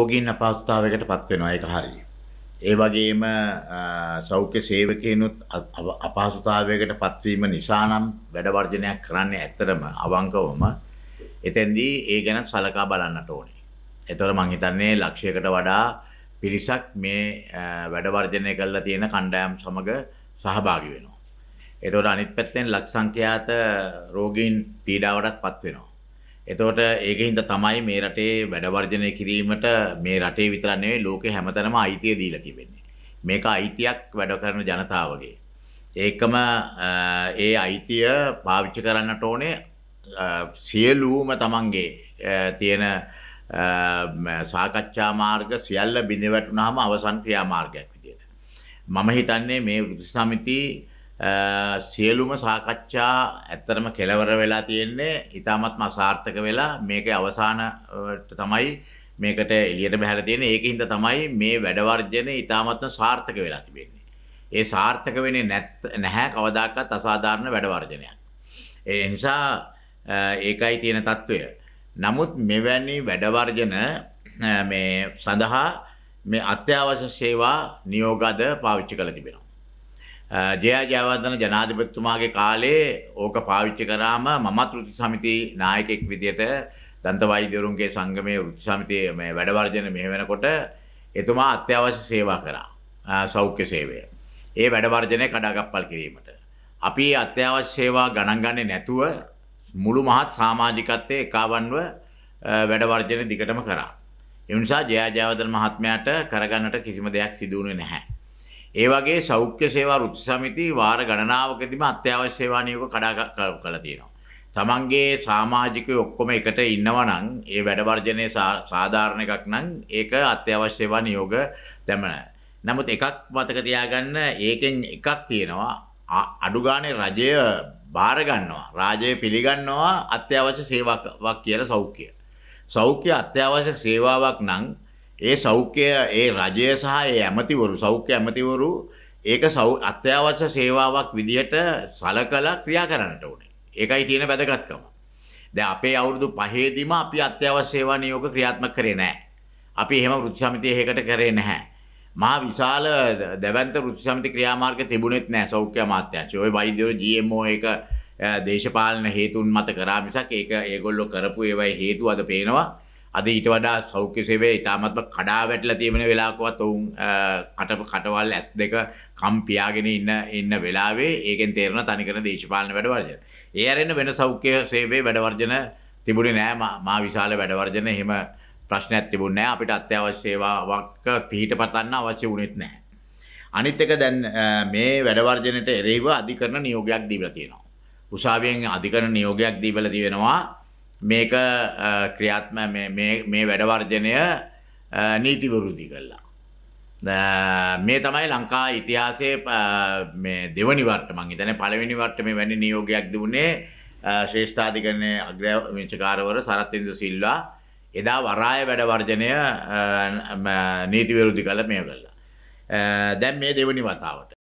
රෝගීන් අපහසුතාවයකට පත් වෙනවා ඒක හරි. ඒ වගේම සෞඛ්‍ය සේවකයනුත් අපහසුතාවයකට පත්වීම නිසා නම් වැඩ වර්ජනයක් කරන්නේ ඇත්තටම අවංකවම එතෙන්දී ඒ ගැන සලකා බලන්නට ඕනේ. එතකොට මං හිතන්නේ ලක්ෂයකට වඩා පිරිසක් මේ වැඩ වර්ජනය කරලා තියෙන කණ්ඩායම් සමග සහභාගි වෙනවා. එතකොට අනිත් පැත්තෙන් ලක්ෂ සංඛ්‍යාත රෝගීන් පීඩාවටත් පත් වෙනවා. එතකොට ඒක හින්දා තමයි මේ රටේ වැඩවර්ජනය කිරීමට මේ රටේ විතර නෙවෙයි ලෝකේ හැමතැනම අයිතිය දීලා තිබෙන්නේ. මේක අයිතියක් වැඩ කරන ජනතාවගේ. ඒකම ඒ අයිතිය පාවිච්චි කරන්නට ඕනේ සියලුම තමන්ගේ තියෙන සාකච්ඡා මාර්ග සියල්ල බිඳ වැටුනහම අවසන් ක්‍රියාමාර්ගයක් විදියට. මම හිතන්නේ මේ සමිති සියලුම සාකච්ඡා ඇත්තරම කෙලවර වෙලා තියෙන්නේ ඉතාමත්ම අසාර්ථක වෙලා මේක අවසානට තමයි මේකට එළියට බහැලා තියෙන්නේ ඒකින්ද තමයි මේ වැඩ වර්ජනය ඉතාමත්ම සාර්ථක වෙලා තිබෙන්නේ. ඒ සාර්ථක වෙන්නේ නැහැ කවදාකවත් අසාධාරණ වැඩ වර්ජනයක්. ඒ නිසා ඒකයි තියෙන తত্ত্বය. නමුත් මෙවැනි වැඩවර්ජන මේ සඳහා මේ අත්‍යවශ්‍ය සේවා නියෝගද පාවිච්චි කළ තිබෙනවා. ජයජයවර්ධන ජනාධිපතිතුමාගේ කාලේ ඕක පාවිච්චි කරාම මමත් ෘතු සමිති නායකෙක් විදියට දන්ත වෛද්‍යවරුන්ගේ සංගමයේ ෘතු සමිතියේ මේ වැඩ වර්ජන මෙහෙ වෙනකොට එතුමා අත්‍යවශ්‍ය සේවා කරා සෞඛ්‍ය සේවය. ඒ වැඩ වර්ජනය කඩාගප්පල් කිරීමට. අපි අත්‍යවශ්‍ය සේවා ගණන් ගන්නේ නැතුව මුළු මහත් සමාජිකත්වයේ එකවන්ව වැඩ වර්ජනය දිගටම කරා. ඒ නිසා ජයජයවර්ධන මහත්මයාට කරගන්නට කිසිම දෙයක් සිදු වුණේ නැහැ. ඒ වගේ සෞඛ්‍ය සේවා ෘතු සමිති වාර ගණනාවකදීම අත්‍යවශ්‍ය සේවා නියෝග කඩා කළා තියෙනවා. තමන්ගේ සමාජිකය ඔක්කොම එකට ඉන්නවා නම් ඒ වැඩ වර්ජනයේ සාධාරණ එකක් නම් ඒක අත්‍යවශ්‍ය සේවා නියෝග තැමන. නමුත් එකක් මතක තියාගන්න ඒකෙන් එකක් තියෙනවා අඩු ගානේ රජය බාර ගන්නවා. රාජය පිළිගන්නවා අත්‍යවශ්‍ය සේවාවක් කියලා සෞඛ්‍ය. සෞඛ්‍ය අත්‍යවශ්‍ය සේවාවක් නම් ඒ සෞඛ්‍ය ඒ රජය සහ ඒ ඇමතිවරු සෞඛ්‍ය ඇමතිවරු ඒක අත්‍යවශ්‍ය සේවාවක් විදිහට සලකලා ක්‍රියා කරන්නට ඕනේ. ඒකයි තියෙන වැදගත්කම. දැන් අපේ අවුරුදු 5ේදීම අපි අත්‍යවශ්‍ය සේවා නියෝග ක්‍රියාත්මක කරේ නැහැ. අපි එහෙම වෘත්ති සමිතිය හේකට කරේ නැහැ. මහා විශාල දැවැන්ත වෘත්ති සමිති ක්‍රියාමාර්ග තිබුණෙත් නැහැ සෞඛ්‍ය අමාත්‍යාංශය. ওই වෛද්‍යවරු GMO එක දේශපාලන හේතුන් මත කරා මිසක් ඒක ඒගොල්ලෝ කරපු ඒවයි හේතු අද පේනවා. අද ඊට වඩා සෞඛ්‍ය සේවය ඉතාමත්ම කඩා වැටලා තියෙන වෙලාවකවත් ඔවුන් කට කටවල් ඇස් දෙක කම් පියාගෙන ඉන්න ඉන්න වෙලාවේ ඒකෙන් තේරෙන තනිකර දේශපාලන වැඩවර්ජන. ඒ අරෙන්න වෙන සෞඛ්‍ය සේවයේ වැඩවර්ජන තිබුණේ නෑ මා විශාල වැඩවර්ජන එහෙම ප්‍රශ්නයක් තිබුණේ නෑ අපිට අත්‍යවශ්‍ය සේවාවක් පිහිටපතන්න අවශ්‍ය වුණෙත් නෑ. අනිත් එක දැන් මේ වැඩවර්ජනට එරෙහිව අධිකරණ නියෝගයක් දීලා තියෙනවා. උසාවියෙන් අධිකරණ නියෝගයක් දීලා තියෙනවා. මේක ක්‍රියාත්ම මේ වැඩවර්ජනය නීති විරුද්ධි කළා. මේ තමයි ලංකා ඉතිහාසයේ මේ දෙවනි වර්ත මං හිතන්නේ පළවෙනි වර්ත මේ වැනි නියෝගයක් දුන්නේ ශ්‍රේෂ්ඨාධිකරණයේ අග්‍ර විනිශ්චයකාරවර සරත් ඉන්ද්‍ර සිල්වා එදා වරාය වැඩ වර්ජනය නීති විරෝධී කළ මේ කළා. දැන් මේ දෙවනි වතාවට